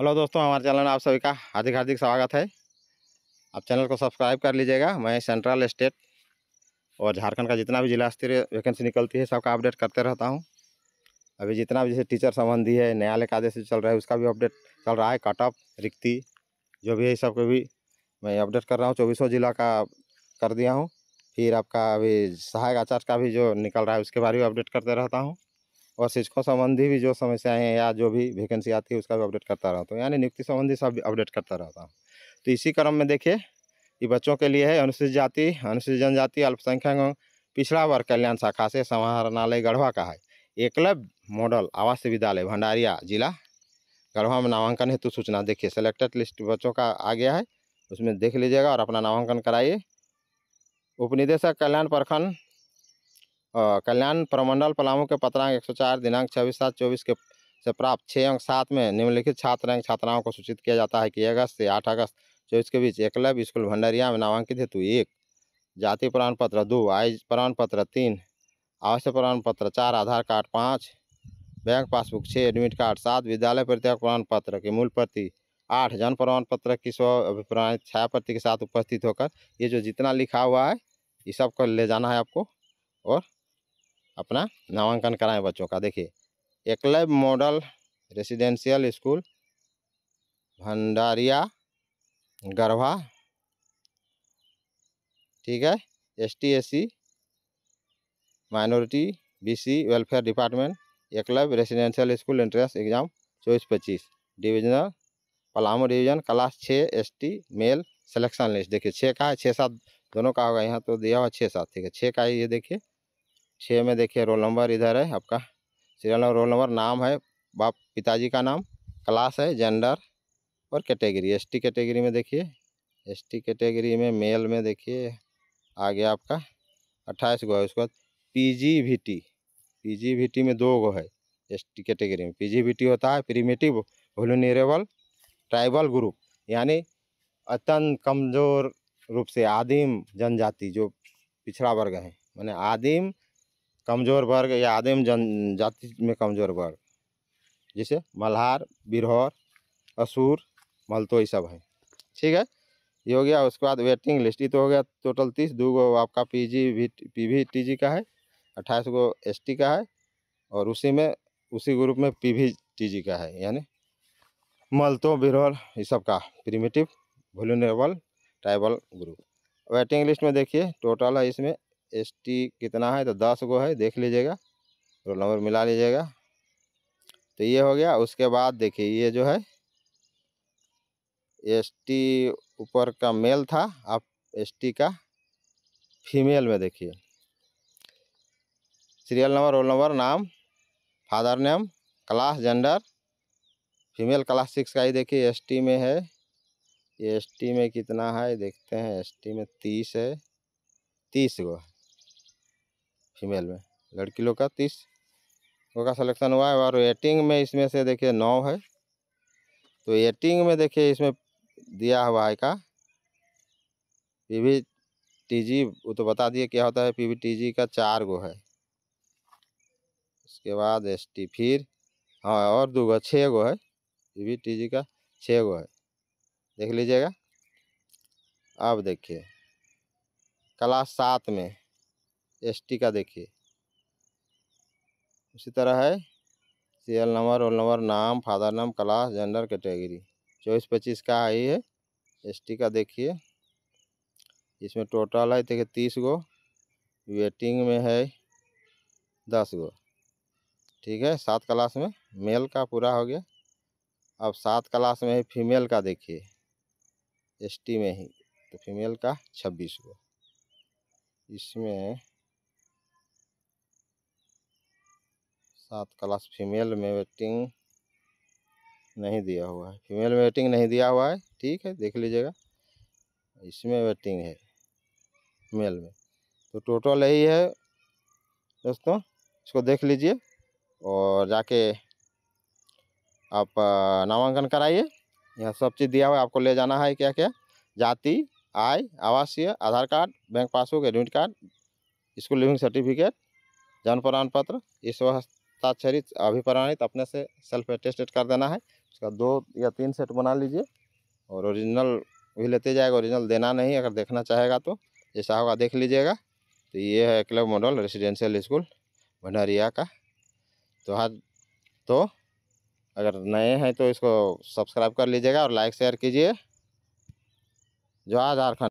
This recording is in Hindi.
हेलो दोस्तों हमारे चैनल में आप सभी का हार्दिक हार्दिक स्वागत है आप चैनल को सब्सक्राइब कर लीजिएगा मैं सेंट्रल स्टेट और झारखंड का जितना भी जिला स्तरीय वैकेंसी निकलती है सबका अपडेट करते रहता हूं अभी जितना भी जैसे टीचर संबंधी है न्यायालय का आदेश चल रहा है उसका भी अपडेट चल रहा है कट ऑफ रिक्ति जो भी है सबको भी मैं अपडेट कर रहा हूँ चौबीसों जिला का कर दिया हूँ फिर आपका अभी सहायक आचार्य का भी जो निकल रहा है उसके बारे में अपडेट करते रहता हूँ और शिक्षकों संबंधी भी जो समस्याएं हैं या जो भी वैकेंसी आती है उसका भी अपडेट करता रहता हूँ यानी नियुक्ति संबंधी सब अपडेट करता रहता हूँ तो इसी क्रम में देखिए ये बच्चों के लिए है अनुसूचित जाति अनुसूचित जनजाति अल्पसंख्यक पिछड़ा वर्ग कल्याण शाखा से समाहरणालय गढ़वा का है एकलव्य मॉडल आवासीय विद्यालय भंडारिया जिला गढ़वा में नामांकन हेतु सूचना देखिए सेलेक्टेड लिस्ट बच्चों का आ गया है उसमें देख लीजिएगा और अपना नामांकन कराइए उपनिदेशक कल्याण प्रखंड कल्याण प्रमंडल पलामू के पत्रांक 104 दिनांक छब्बीस सात चौबीस के से प्राप्त छः अंक सात में निम्नलिखित छात्र एवं छात्राओं को सूचित किया जाता है कि अगस्त से आठ अगस्त चौबीस के बीच एकलव्य स्कूल भंडारिया में नामांकित हेतु एक जाति प्रमाण पत्र दो आय प्रमाण पत्र तीन आवश्यक प्रमाण पत्र चार आधार कार्ड पाँच बैंक पासबुक छः एडमिट कार्ड सात विद्यालय प्रत्याग प्रमाण पत्र की मूल प्रति आठ जन प्रमाण पत्र की स्व अभिप्राय छाया प्रति के साथ उपस्थित होकर ये जो जितना लिखा हुआ है ये सब कर ले जाना है आपको और अपना नामांकन कराएं बच्चों का देखिए Eklavya model residential school Bhandaria Garhwa ठीक है S T S C minority BC welfare department Eklavya residential school entrance exam चौबीस पच्चीस डिविजनल पलामू डिवीजन क्लास छः S T male selection list देखिए छः का है छः सात दोनों का होगा यहाँ तो दिया हुआ छः सात ठीक है छः का ये देखिए छः में देखिए रोल नंबर इधर है आपका सीरियल नंबर रोल नंबर नाम है बाप पिताजी का नाम क्लास है जेंडर और कैटेगरी एसटी कैटेगरी में देखिए एसटी कैटेगरी में मेल में देखिए आ गया आपका अट्ठाईस गो है उसके बाद पीजीवीटी पीजीवीटी में दो गो है एसटी कैटेगरी में पीजीवीटी होता है प्रीमेटिव वोलूनेरेबल ट्राइबल ग्रुप यानी अत्यंत कमज़ोर रूप से आदिम जनजाति जो पिछड़ा वर्ग है मैंने आदिम कमज़ोर वर्ग या आदिम जन जाति में कमज़ोर वर्ग जैसे मल्हार बिरहोर असुर मलतो ये सब है ठीक है ये हो गया उसके बाद वेटिंग लिस्ट ही तो हो गया टोटल तीस दो गो आपका P G P V T G का है अट्ठाईस गो एस टी का है और उसी में उसी ग्रुप में पी वी टी जी का है यानी मलतो बिरहौर ये सब का primitive vulnerable tribal group waiting list में देखिए टोटल है इसमें एस टी कितना है तो दस गो है देख लीजिएगा रोल नंबर मिला लीजिएगा तो ये हो गया उसके बाद देखिए ये जो है एस टी ऊपर का मेल था आप एस टी का फीमेल में देखिए सीरियल नंबर रोल नंबर नाम father name class gender female class six का ही देखिए एस टी में है एस टी में कितना है देखते हैं एस टी में तीस है तीस गो है फीमेल में लड़की लोग का तीस लोग का सलेक्शन हुआ है और एटिंग में इसमें से देखिए नौ है तो एटिंग में देखिए इसमें दिया हुआ है का पी वी टी जी वो तो बता दिए क्या होता है पी वी टी जी का चार गो है उसके बाद एस टी फिर हाँ और दो गो छः गो है पी वी टी जी का छः गो है देख लीजिएगा अब देखिए क्लास सात में एसटी का देखिए उसी तरह है सीरियल नंबर रोल नंबर नाम फादर नाम क्लास जेंडर कैटेगरी चौबीस पच्चीस का है एस टी का देखिए इसमें टोटल है देखिए तीस गो वेटिंग में है दस गो ठीक है सात क्लास में मेल का पूरा हो गया अब सात क्लास में है फीमेल का देखिए एसटी में ही तो फीमेल का छब्बीस गो इसमें सात क्लास फीमेल में वेटिंग नहीं दिया हुआ है फीमेल में वेटिंग नहीं दिया हुआ है ठीक है देख लीजिएगा इसमें वेटिंग है मेल में तो टोटल यही है दोस्तों इसको देख लीजिए और जाके आप नामांकन कराइए यहाँ सब चीज़ दिया हुआ है आपको ले जाना है क्या क्या जाति आय आवासीय Aadhaar card bank passbook admit card school leaving certificate जन्म प्रमाण पत्र इस वह ताक्षरी अभी प्रमाणित अपने से सेल्फ अटेस्टेड कर देना है उसका दो या तीन सेट बना लीजिए और ओरिजिनल भी लेते जाएगा ओरिजिनल देना नहीं अगर देखना चाहेगा तो जैसा होगा देख लीजिएगा तो ये है क्लब मॉडल रेसिडेंशियल स्कूल भंडारिया का तो हाँ तो अगर नए हैं तो इसको सब्सक्राइब कर लीजिएगा और लाइक शेयर कीजिए जहाँ झारखंड